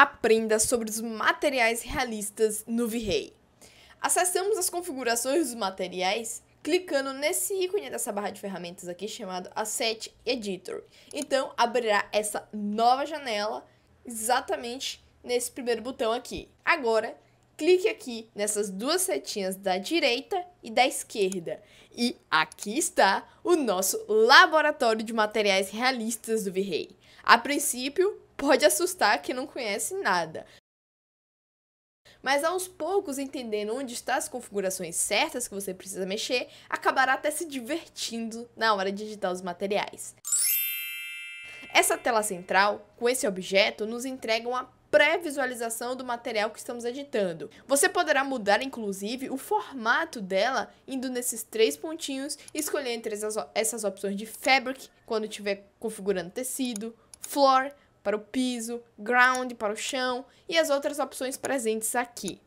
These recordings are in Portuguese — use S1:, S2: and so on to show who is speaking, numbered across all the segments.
S1: Aprenda sobre os materiais realistas no V-Ray. Acessamos as configurações dos materiais clicando nesse ícone dessa barra de ferramentas aqui chamado Asset Editor. Então, abrirá essa nova janela exatamente nesse primeiro botão aqui. Agora, clique aqui nessas duas setinhas da direita e da esquerda. E aqui está o nosso laboratório de materiais realistas do V-Ray. A princípio, pode assustar quem não conhece nada. Mas aos poucos, entendendo onde estão as configurações certas que você precisa mexer, acabará até se divertindo na hora de digitar os materiais. Essa tela central, com esse objeto, nos entrega uma pré-visualização do material que estamos editando. Você poderá mudar, inclusive, o formato dela indo nesses três pontinhos e escolher entre essas, essas opções de fabric, quando estiver configurando tecido, floor, para o piso, ground para o chão e as outras opções presentes aqui.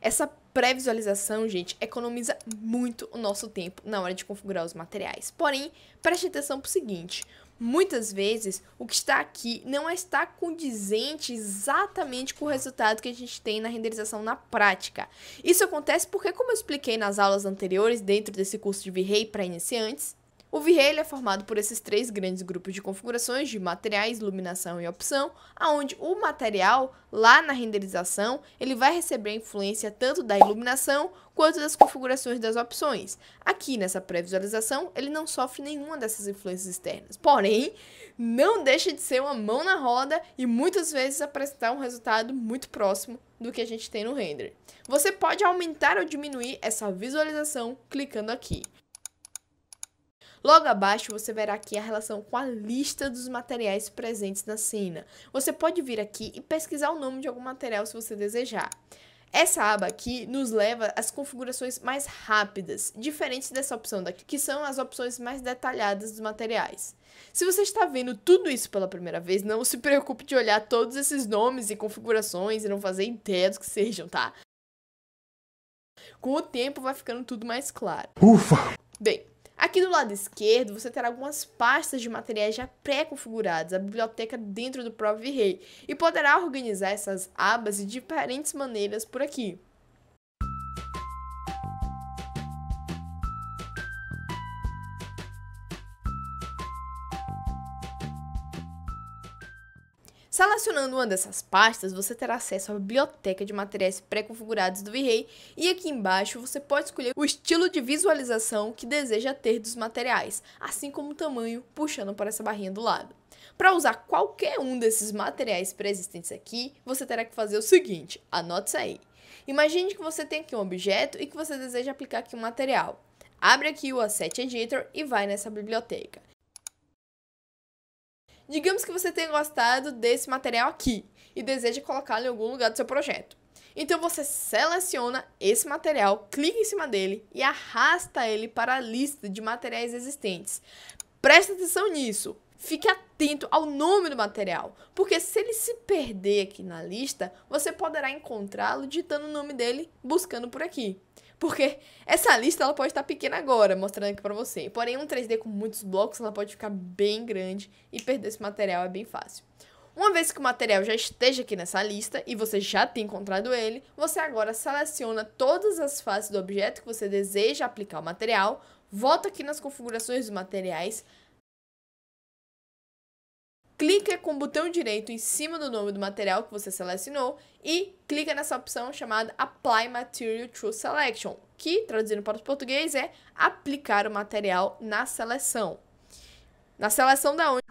S1: Essa pré-visualização, gente, economiza muito o nosso tempo na hora de configurar os materiais. Porém, preste atenção para o seguinte: muitas vezes o que está aqui não está condizente exatamente com o resultado que a gente tem na renderização na prática. Isso acontece porque, como eu expliquei nas aulas anteriores, dentro desse curso de V-Ray para iniciantes, o Virrelha é formado por esses três grandes grupos de configurações de materiais, iluminação e opção, aonde o material, lá na renderização, ele vai receber a influência tanto da iluminação quanto das configurações das opções. Aqui nessa pré-visualização, ele não sofre nenhuma dessas influências externas. Porém, não deixa de ser uma mão na roda e muitas vezes apresentar um resultado muito próximo do que a gente tem no render. Você pode aumentar ou diminuir essa visualização clicando aqui. Logo abaixo, você verá aqui a relação com a lista dos materiais presentes na cena. Você pode vir aqui e pesquisar o nome de algum material se você desejar. Essa aba aqui nos leva às configurações mais rápidas, diferentes dessa opção daqui, que são as opções mais detalhadas dos materiais. Se você está vendo tudo isso pela primeira vez, não se preocupe de olhar todos esses nomes e configurações e não fazer ideia do que sejam, tá? Com o tempo vai ficando tudo mais claro. Ufa! Bem, Aqui do lado esquerdo, você terá algumas pastas de materiais já pré-configuradas, a biblioteca dentro do próprio rei, e poderá organizar essas abas de diferentes maneiras por aqui. Selecionando uma dessas pastas, você terá acesso à biblioteca de materiais pré-configurados do V-Ray e aqui embaixo você pode escolher o estilo de visualização que deseja ter dos materiais, assim como o tamanho, puxando para essa barrinha do lado. Para usar qualquer um desses materiais pré-existentes aqui, você terá que fazer o seguinte, anote isso aí. Imagine que você tem aqui um objeto e que você deseja aplicar aqui um material. Abre aqui o Asset Editor e vai nessa biblioteca. Digamos que você tenha gostado desse material aqui e deseja colocá-lo em algum lugar do seu projeto. Então você seleciona esse material, clica em cima dele e arrasta ele para a lista de materiais existentes. Presta atenção nisso. Fique atento ao nome do material, porque se ele se perder aqui na lista, você poderá encontrá-lo digitando o nome dele buscando por aqui. Porque essa lista ela pode estar pequena agora, mostrando aqui para você. Porém, um 3D com muitos blocos, ela pode ficar bem grande e perder esse material é bem fácil. Uma vez que o material já esteja aqui nessa lista e você já tenha encontrado ele, você agora seleciona todas as faces do objeto que você deseja aplicar o material, volta aqui nas configurações dos materiais, clica com o botão direito em cima do nome do material que você selecionou e clica nessa opção chamada Apply Material to Selection, que traduzindo para o português é aplicar o material na seleção. Na seleção da onde?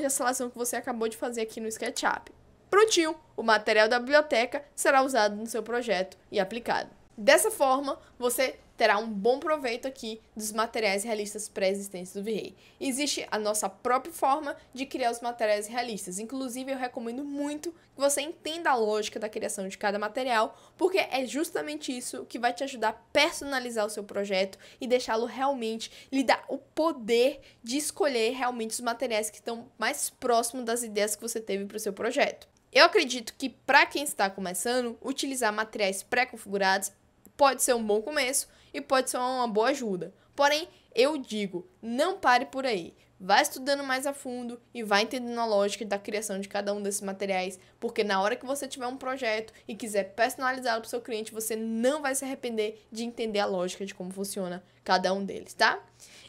S1: Na seleção que você acabou de fazer aqui no SketchUp. Prontinho, o material da biblioteca será usado no seu projeto e aplicado. Dessa forma, você terá um bom proveito aqui dos materiais realistas pré-existentes do V-Ray. Existe a nossa própria forma de criar os materiais realistas. Inclusive, eu recomendo muito que você entenda a lógica da criação de cada material, porque é justamente isso que vai te ajudar a personalizar o seu projeto e deixá-lo realmente lhe dar o poder de escolher realmente os materiais que estão mais próximos das ideias que você teve para o seu projeto. Eu acredito que para quem está começando, utilizar materiais pré-configurados pode ser um bom começo e pode ser uma boa ajuda. Porém, eu digo, não pare por aí. Vá estudando mais a fundo e vá entendendo a lógica da criação de cada um desses materiais, porque na hora que você tiver um projeto e quiser personalizá-lo para o seu cliente, você não vai se arrepender de entender a lógica de como funciona cada um deles, tá?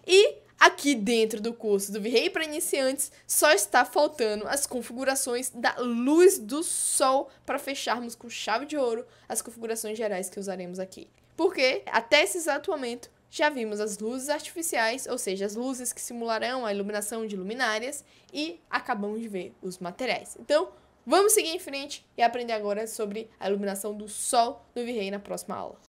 S1: E Aqui dentro do curso do Virrei para iniciantes, só está faltando as configurações da luz do sol para fecharmos com chave de ouro as configurações gerais que usaremos aqui. Porque até esse exato momento já vimos as luzes artificiais, ou seja, as luzes que simularão a iluminação de luminárias e acabamos de ver os materiais. Então, vamos seguir em frente e aprender agora sobre a iluminação do sol no Virrei na próxima aula.